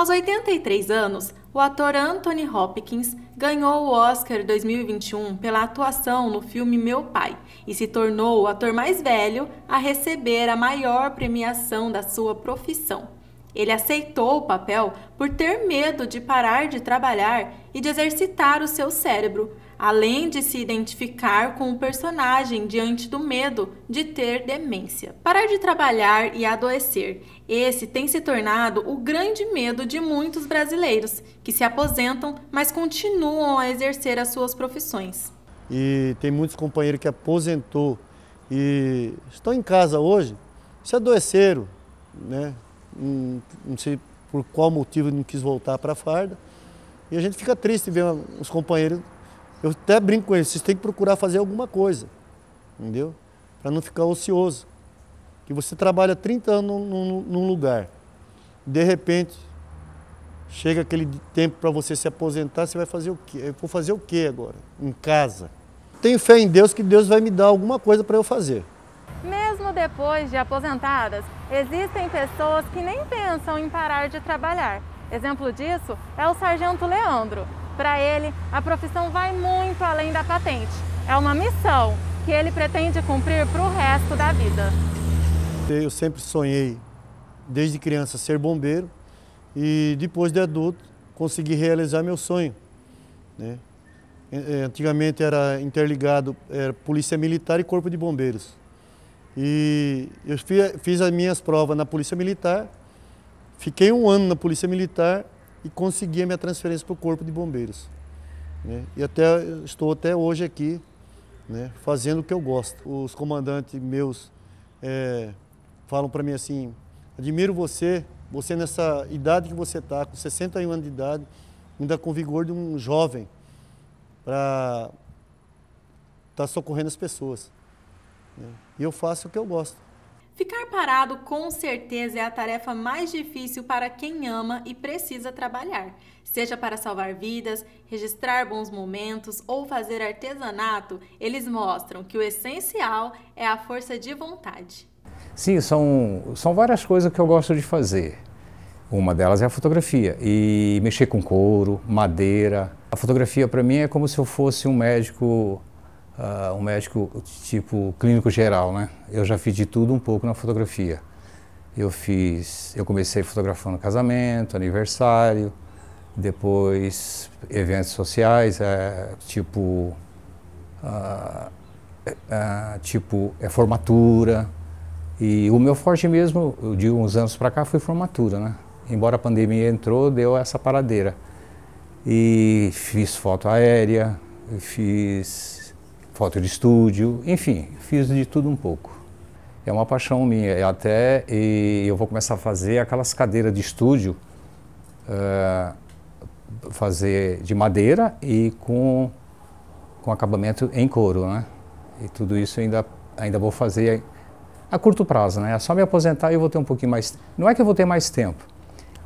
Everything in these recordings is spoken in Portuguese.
Aos 83 anos, o ator Anthony Hopkins ganhou o Oscar 2021 pela atuação no filme Meu Pai e se tornou o ator mais velho a receber a maior premiação da sua profissão. Ele aceitou o papel por ter medo de parar de trabalhar e de exercitar o seu cérebro, além de se identificar com o personagem diante do medo de ter demência. Parar de trabalhar e adoecer. Esse tem se tornado o grande medo de muitos brasileiros que se aposentam, mas continuam a exercer as suas profissões. E tem muitos companheiros que aposentou e estão em casa hoje, se adoeceram, né? não sei por qual motivo não quis voltar para a farda. E a gente fica triste ver os companheiros eu até brinco com eles, vocês têm que procurar fazer alguma coisa, entendeu? Para não ficar ocioso. Que você trabalha 30 anos num, num lugar, de repente chega aquele tempo para você se aposentar, você vai fazer o quê? Eu vou fazer o quê agora? Em casa. Tenho fé em Deus que Deus vai me dar alguma coisa para eu fazer. Mesmo depois de aposentadas, existem pessoas que nem pensam em parar de trabalhar. Exemplo disso é o sargento Leandro, para ele, a profissão vai muito além da patente. É uma missão que ele pretende cumprir para o resto da vida. Eu sempre sonhei, desde criança, ser bombeiro e depois de adulto consegui realizar meu sonho. Né? É, antigamente era interligado era Polícia Militar e Corpo de Bombeiros. E eu fiz as minhas provas na Polícia Militar, fiquei um ano na Polícia Militar e consegui a minha transferência para o Corpo de Bombeiros. Né? E até estou até hoje aqui né, fazendo o que eu gosto. Os comandantes meus é, falam para mim assim, admiro você, você nessa idade que você está, com 61 anos de idade, ainda com vigor de um jovem, para estar tá socorrendo as pessoas. Né? E eu faço o que eu gosto. Ficar parado com certeza é a tarefa mais difícil para quem ama e precisa trabalhar, seja para salvar vidas, registrar bons momentos ou fazer artesanato. Eles mostram que o essencial é a força de vontade. Sim, são, são várias coisas que eu gosto de fazer. Uma delas é a fotografia e mexer com couro, madeira. A fotografia para mim é como se eu fosse um médico uh, um médico tipo clínico geral, né? Eu já fiz de tudo um pouco na fotografia. Eu fiz, eu comecei fotografando casamento, aniversário, depois eventos sociais, é, tipo uh, é, tipo é formatura. E o meu forte mesmo, de uns anos para cá, foi formatura, né? Embora a pandemia entrou, deu essa paradeira. E fiz foto aérea, fiz foto de estúdio, enfim, fiz de tudo um pouco. É uma paixão minha, eu até e eu vou começar a fazer aquelas cadeiras de estúdio, uh, fazer de madeira e com, com acabamento em couro, né? E tudo isso ainda, ainda vou fazer a curto prazo, né? É só me aposentar e eu vou ter um pouquinho mais. Não é que eu vou ter mais tempo,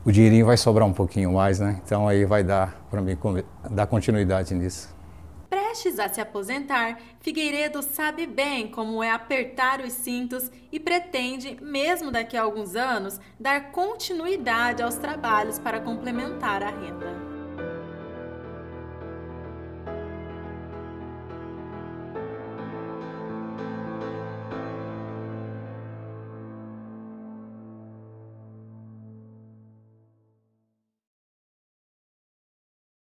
o dinheirinho vai sobrar um pouquinho mais, né? Então aí vai dar para mim dar continuidade nisso. Prestes a se aposentar, Figueiredo sabe bem como é apertar os cintos e pretende, mesmo daqui a alguns anos, dar continuidade aos trabalhos para complementar a renda.